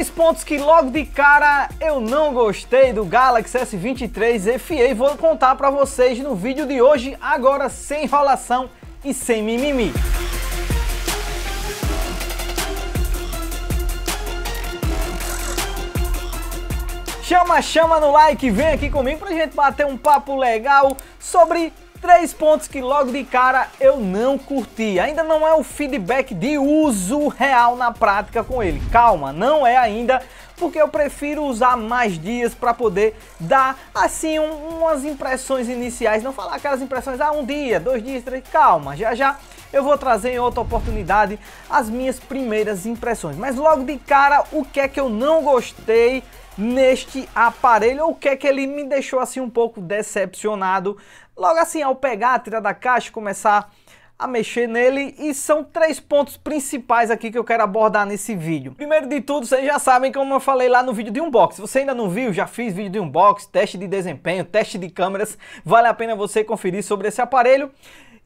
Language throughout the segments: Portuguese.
Três pontos que logo de cara eu não gostei do Galaxy S23 FE e vou contar para vocês no vídeo de hoje, agora sem enrolação e sem mimimi. Chama, chama no like, vem aqui comigo pra gente bater um papo legal sobre Três pontos que logo de cara eu não curti. Ainda não é o feedback de uso real na prática com ele. Calma, não é ainda, porque eu prefiro usar mais dias para poder dar assim um, umas impressões iniciais, não falar aquelas impressões ah um dia, dois dias, três. Calma, já já eu vou trazer em outra oportunidade as minhas primeiras impressões. Mas logo de cara, o que é que eu não gostei neste aparelho, o que é que ele me deixou assim um pouco decepcionado. Logo assim, ao pegar, tirar da caixa, começar a mexer nele e são três pontos principais aqui que eu quero abordar nesse vídeo. Primeiro de tudo, vocês já sabem como eu falei lá no vídeo de unbox. Se você ainda não viu, já fiz vídeo de unbox, teste de desempenho, teste de câmeras, vale a pena você conferir sobre esse aparelho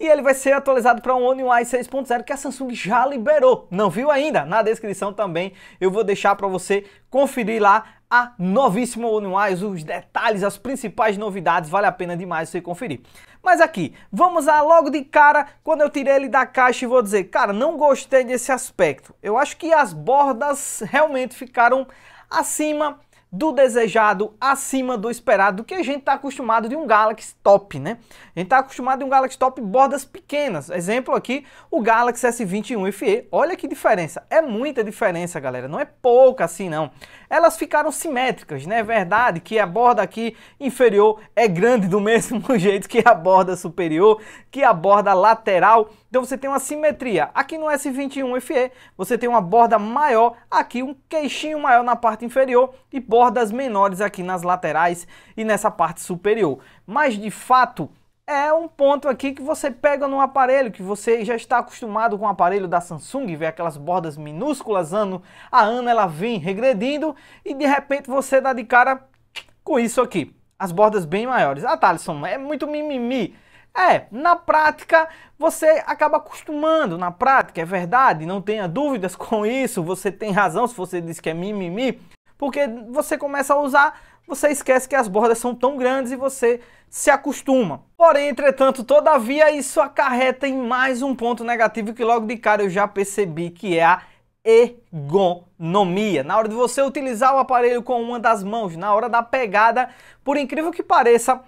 e ele vai ser atualizado para um One UI 6.0 que a Samsung já liberou. Não viu ainda? Na descrição também eu vou deixar para você conferir lá a novíssima One UI, os detalhes, as principais novidades, vale a pena demais você conferir. Mas aqui, vamos lá logo de cara, quando eu tirei ele da caixa e vou dizer, cara, não gostei desse aspecto. Eu acho que as bordas realmente ficaram acima do desejado acima do esperado que a gente está acostumado de um Galaxy top, né? A gente está acostumado de um Galaxy top bordas pequenas. Exemplo aqui, o Galaxy S21 FE. Olha que diferença, é muita diferença, galera. Não é pouca assim, não. Elas ficaram simétricas, né? É verdade que a borda aqui inferior é grande do mesmo jeito que a borda superior, que a borda lateral então você tem uma simetria. Aqui no S21 FE, você tem uma borda maior, aqui um queixinho maior na parte inferior e bordas menores aqui nas laterais e nessa parte superior. Mas de fato, é um ponto aqui que você pega no aparelho, que você já está acostumado com o aparelho da Samsung, vê aquelas bordas minúsculas ano a ano, ela vem regredindo e de repente você dá de cara com isso aqui. As bordas bem maiores. Ah, Thaleson, é muito mimimi. É, na prática você acaba acostumando, na prática, é verdade, não tenha dúvidas com isso, você tem razão se você diz que é mimimi, porque você começa a usar, você esquece que as bordas são tão grandes e você se acostuma. Porém, entretanto, todavia, isso acarreta em mais um ponto negativo que logo de cara eu já percebi que é a ergonomia. Na hora de você utilizar o aparelho com uma das mãos, na hora da pegada, por incrível que pareça,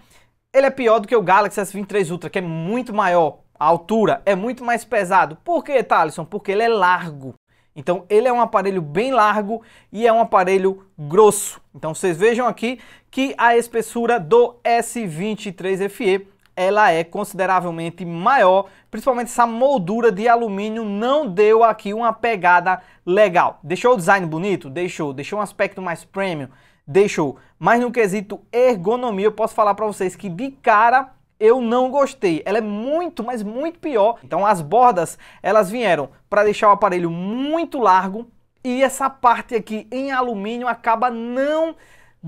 ele é pior do que o Galaxy S23 Ultra, que é muito maior. A altura é muito mais pesado. Por que, Thaleson? Porque ele é largo. Então ele é um aparelho bem largo e é um aparelho grosso. Então vocês vejam aqui que a espessura do S23 FE ela é consideravelmente maior, principalmente essa moldura de alumínio não deu aqui uma pegada legal. Deixou o design bonito? Deixou. Deixou um aspecto mais premium? deixou. Mas no quesito ergonomia, eu posso falar para vocês que de cara eu não gostei. Ela é muito, mas muito pior. Então as bordas, elas vieram para deixar o aparelho muito largo e essa parte aqui em alumínio acaba não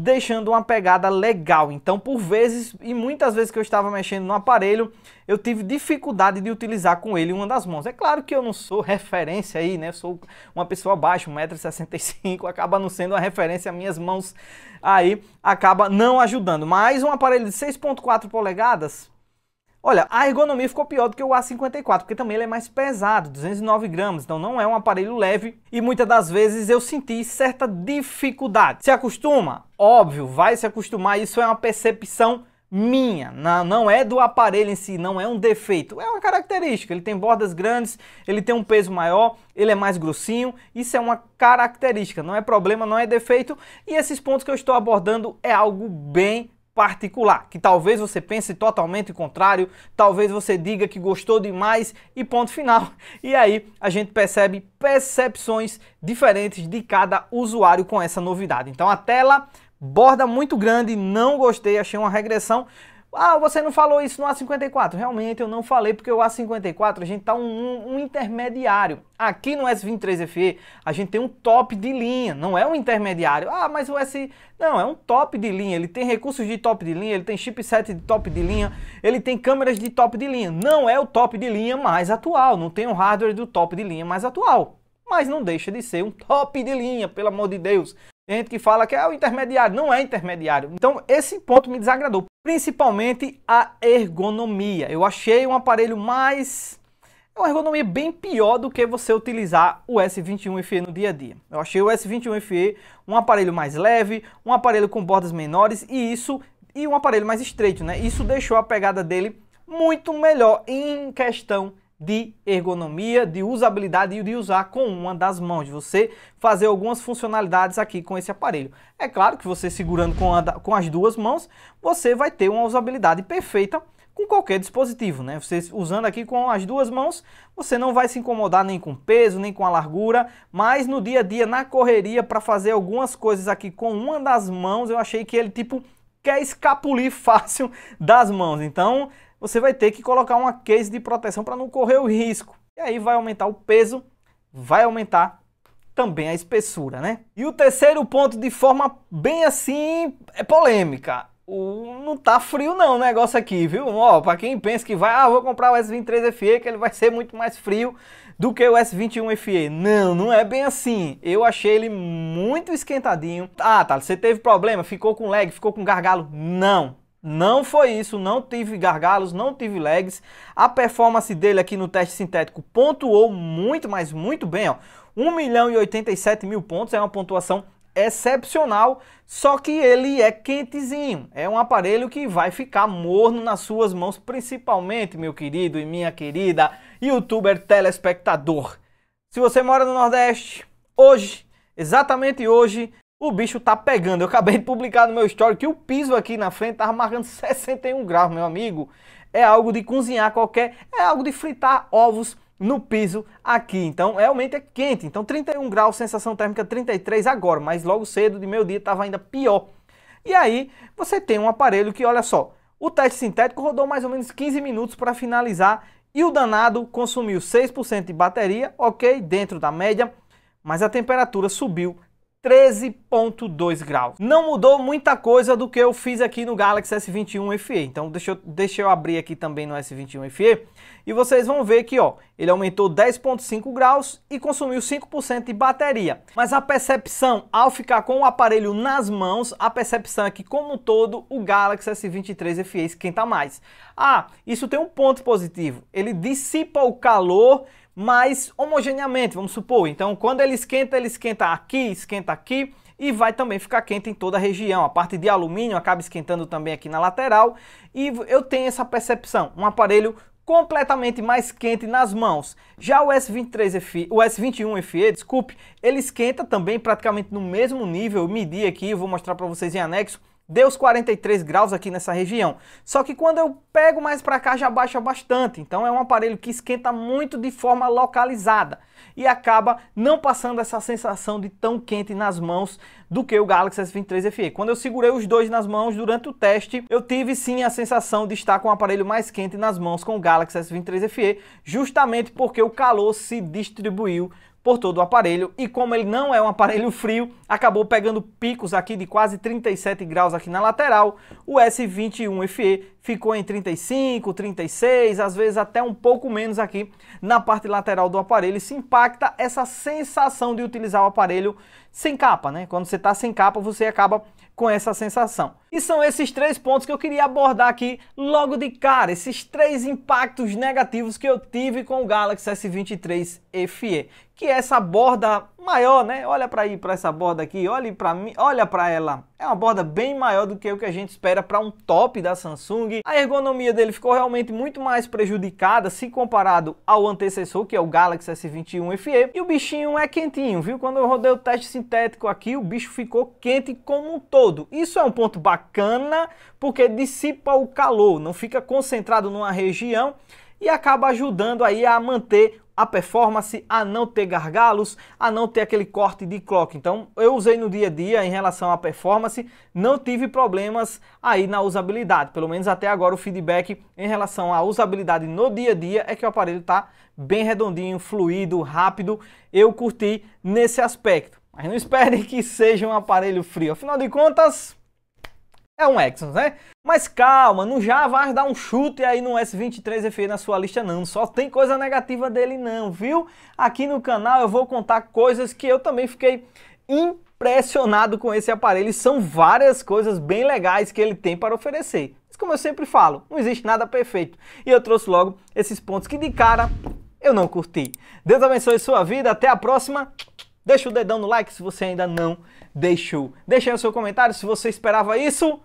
deixando uma pegada legal. Então, por vezes e muitas vezes que eu estava mexendo no aparelho, eu tive dificuldade de utilizar com ele uma das mãos. É claro que eu não sou referência aí, né? Eu sou uma pessoa baixa, 1,65m, acaba não sendo uma referência, minhas mãos aí acaba não ajudando. Mas um aparelho de 6.4 polegadas Olha, a ergonomia ficou pior do que o A54, porque também ele é mais pesado, 209 gramas, então não é um aparelho leve e muitas das vezes eu senti certa dificuldade. Se acostuma? Óbvio, vai se acostumar, isso é uma percepção minha, não, não é do aparelho em si, não é um defeito, é uma característica. Ele tem bordas grandes, ele tem um peso maior, ele é mais grossinho, isso é uma característica, não é problema, não é defeito. E esses pontos que eu estou abordando é algo bem particular, que talvez você pense totalmente contrário, talvez você diga que gostou demais e ponto final. E aí a gente percebe percepções diferentes de cada usuário com essa novidade. Então a tela borda muito grande, não gostei, achei uma regressão ah, você não falou isso no A54. Realmente eu não falei, porque o A54 a gente tá um, um, um intermediário. Aqui no S23FE a gente tem um top de linha, não é um intermediário. Ah, mas o S. Não, é um top de linha. Ele tem recursos de top de linha, ele tem chipset de top de linha, ele tem câmeras de top de linha. Não é o top de linha mais atual, não tem o hardware do top de linha mais atual. Mas não deixa de ser um top de linha, pelo amor de Deus. Tem gente que fala que é o intermediário, não é intermediário. Então, esse ponto me desagradou, principalmente a ergonomia. Eu achei um aparelho mais é uma ergonomia bem pior do que você utilizar o S21 FE no dia a dia. Eu achei o S21 FE um aparelho mais leve, um aparelho com bordas menores e isso e um aparelho mais estreito, né? Isso deixou a pegada dele muito melhor em questão de ergonomia, de usabilidade e de usar com uma das mãos, de você fazer algumas funcionalidades aqui com esse aparelho. É claro que você segurando com, a, com as duas mãos, você vai ter uma usabilidade perfeita com qualquer dispositivo, né? Você usando aqui com as duas mãos, você não vai se incomodar nem com peso, nem com a largura, mas no dia a dia, na correria, para fazer algumas coisas aqui com uma das mãos, eu achei que ele tipo quer escapulir fácil das mãos. Então, você vai ter que colocar uma case de proteção para não correr o risco. E aí vai aumentar o peso, vai aumentar também a espessura, né? E o terceiro ponto, de forma bem assim, é polêmica. O, não tá frio não o negócio aqui, viu? Ó, para quem pensa que vai, ah, vou comprar o S23 FE, que ele vai ser muito mais frio do que o S21 FE. Não, não é bem assim. Eu achei ele muito esquentadinho. Ah, tá, você teve problema, ficou com lag, ficou com gargalo. Não, não foi isso, não tive gargalos, não tive lags. A performance dele aqui no teste sintético pontuou muito, mas muito bem, ó. 1 milhão e 87 mil pontos, é uma pontuação excepcional, só que ele é quentezinho. É um aparelho que vai ficar morno nas suas mãos, principalmente, meu querido e minha querida youtuber telespectador. Se você mora no Nordeste, hoje, exatamente hoje, o bicho tá pegando. Eu acabei de publicar no meu story que o piso aqui na frente tava marcando 61 graus, meu amigo. É algo de cozinhar qualquer, é algo de fritar ovos no piso aqui. Então, realmente é quente. Então, 31 graus, sensação térmica 33 agora, mas logo cedo de meio-dia tava ainda pior. E aí, você tem um aparelho que, olha só, o teste sintético rodou mais ou menos 15 minutos para finalizar e o danado consumiu 6% de bateria, ok, dentro da média, mas a temperatura subiu 13.2 graus. Não mudou muita coisa do que eu fiz aqui no Galaxy S21 FE. Então deixa eu, deixa eu abrir aqui também no S21 FE e vocês vão ver que ó, ele aumentou 10.5 graus e consumiu 5% de bateria. Mas a percepção ao ficar com o aparelho nas mãos, a percepção é que como um todo o Galaxy S23 FE esquenta mais. Ah, isso tem um ponto positivo. Ele dissipa o calor mas homogeneamente, vamos supor. Então, quando ele esquenta, ele esquenta aqui, esquenta aqui e vai também ficar quente em toda a região. A parte de alumínio acaba esquentando também aqui na lateral e eu tenho essa percepção, um aparelho completamente mais quente nas mãos. Já o S23 FE, o S21 FE, desculpe, ele esquenta também praticamente no mesmo nível. Eu medi aqui, vou mostrar para vocês em anexo deu os 43 graus aqui nessa região. Só que quando eu pego mais para cá já baixa bastante, então é um aparelho que esquenta muito de forma localizada e acaba não passando essa sensação de tão quente nas mãos do que o Galaxy S23 FE. Quando eu segurei os dois nas mãos durante o teste, eu tive sim a sensação de estar com o um aparelho mais quente nas mãos com o Galaxy S23 FE, justamente porque o calor se distribuiu por todo o aparelho e como ele não é um aparelho frio, acabou pegando picos aqui de quase 37 graus aqui na lateral. O S21 FE ficou em 35, 36, às vezes até um pouco menos aqui na parte lateral do aparelho. Isso impacta essa sensação de utilizar o aparelho sem capa, né? Quando você está sem capa, você acaba com essa sensação. E são esses três pontos que eu queria abordar aqui logo de cara, esses três impactos negativos que eu tive com o Galaxy S23 FE, que é essa borda maior, né? Olha para ir para essa borda aqui, olhe para mim, olha para ela. É uma borda bem maior do que o que a gente espera para um top da Samsung. A ergonomia dele ficou realmente muito mais prejudicada se comparado ao antecessor, que é o Galaxy S21 FE. E o bichinho é quentinho, viu? Quando eu rodei o teste sintético aqui, o bicho ficou quente como um todo. Isso é um ponto bacana, porque dissipa o calor, não fica concentrado numa região e acaba ajudando aí a manter a performance, a não ter gargalos, a não ter aquele corte de clock. Então, eu usei no dia a dia em relação à performance, não tive problemas aí na usabilidade. Pelo menos até agora o feedback em relação à usabilidade no dia a dia é que o aparelho está bem redondinho, fluido, rápido. Eu curti nesse aspecto. Mas não esperem que seja um aparelho frio. Afinal de contas, é um Exynos, né? Mas calma, não já vai dar um chute aí no S23 FE na sua lista não, só tem coisa negativa dele não, viu? Aqui no canal eu vou contar coisas que eu também fiquei impressionado com esse aparelho, são várias coisas bem legais que ele tem para oferecer. Mas como eu sempre falo, não existe nada perfeito. E eu trouxe logo esses pontos que de cara eu não curti. Deus abençoe sua vida, até a próxima. Deixa o dedão no like se você ainda não deixou. Deixe aí o seu comentário se você esperava isso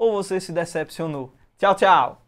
ou você se decepcionou. Tchau, tchau!